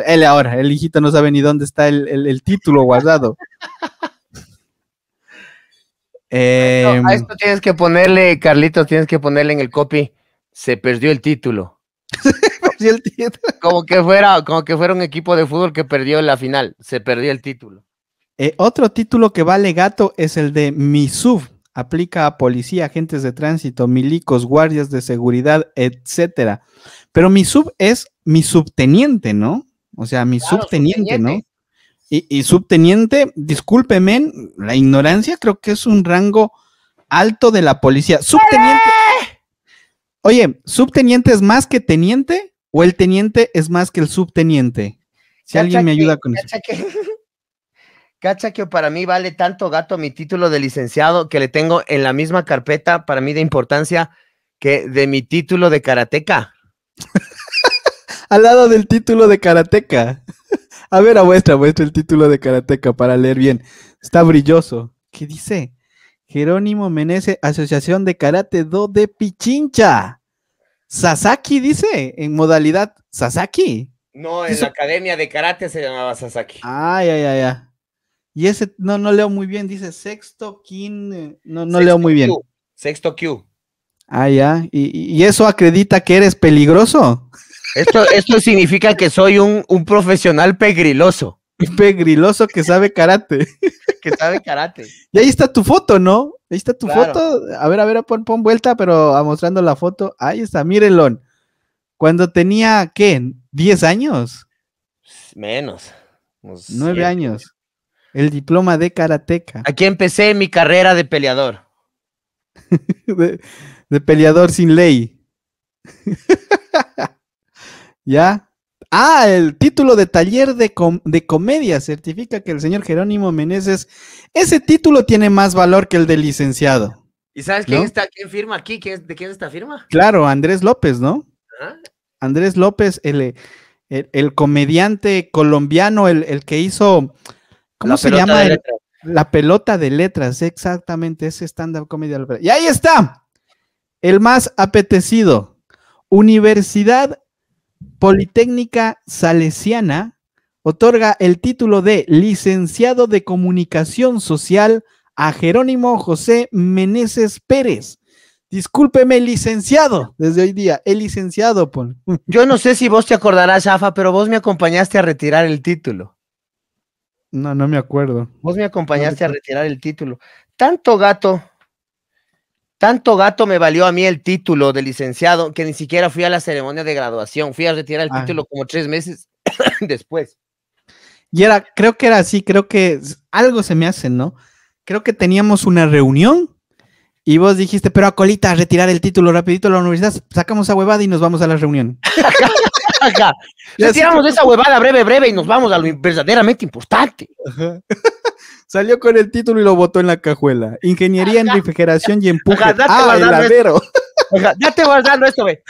él ahora, el hijito no sabe ni dónde está el, título guardado. a em, esto tienes que ponerle, Carlitos, tienes que ponerle en el copy, se perdió el título. Como que fuera, como que un equipo de fútbol que perdió la final, se perdió el título. Eh, otro título que vale gato es el de sub Aplica a policía, agentes de tránsito, milicos, guardias de seguridad, etcétera. Pero mi sub es mi subteniente, ¿no? O sea, mi subteniente, ¿no? Y, subteniente, discúlpeme, la ignorancia creo que es un rango alto de la policía. Subteniente. Oye, ¿subteniente es más que teniente o el teniente es más que el subteniente? Si alguien me ayuda con eso. cacha que para mí vale tanto gato mi título de licenciado que le tengo en la misma carpeta para mí de importancia que de mi título de karateca al lado del título de karateca. A ver, a vuestra, muestra el título de karateca para leer bien. Está brilloso. ¿Qué dice? Jerónimo Meneze, Asociación de Karate Do de Pichincha. Sasaki dice, en modalidad Sasaki. No, en la Academia de Karate se llamaba Sasaki. Ay, ay, ay, ya. Y ese no, no leo muy bien, dice sexto kin, eh, no, no leo muy bien. Sexto Q. Ah, ya. ¿Y, ¿Y, eso acredita que eres peligroso? Esto, significa que soy un, profesional pegriloso. Pegriloso que sabe karate. que sabe karate. Y ahí está tu foto, ¿no? Ahí está tu foto. A ver, a ver, pon, pon vuelta, pero a mostrando la foto. Ahí está, mírenlo. Cuando tenía, ¿qué? ¿10 años? Menos. Nueve años. El diploma de karateca. Aquí empecé mi carrera de peleador. de, de, peleador sin ley. ¿Ya? Ah, el título de taller de, comedia certifica que el señor Jerónimo Meneses, ese título tiene más valor que el de licenciado. ¿Y sabes quién, está, quién firma aquí? ¿De quién está firma? Claro, Andrés López, ¿no? Ah. Andrés López, el, el, comediante colombiano, el, que hizo, ¿cómo se llama? La pelota de letras, exactamente, ese stand-up comedy. Y ahí está, el más apetecido. Universidad Politécnica Salesiana otorga el título de licenciado de comunicación social a Jerónimo José Meneses Pérez. Discúlpeme, licenciado, desde hoy día, el licenciado, Paul. Yo no sé si vos te acordarás, Afa, pero vos me acompañaste a retirar el título. No, no me acuerdo. Vos me acompañaste a retirar el título. Tanto gato tanto gato me valió a mí el título de licenciado que ni siquiera fui a la ceremonia de graduación. Fui a retirar el ah. título como tres meses después. Y era, creo que era así, creo que algo se me hace, ¿no? Creo que teníamos una reunión y vos dijiste, pero a colita, retirar el título rapidito a la universidad, sacamos a huevada y nos vamos a la reunión. Retiramos esa huevada breve, breve y nos vamos a lo verdaderamente importante. Salió con el título y lo botó en la cajuela. Ingeniería en refrigeración y empuje. a ah, el ladero. ya te guardando ah, esto, güey.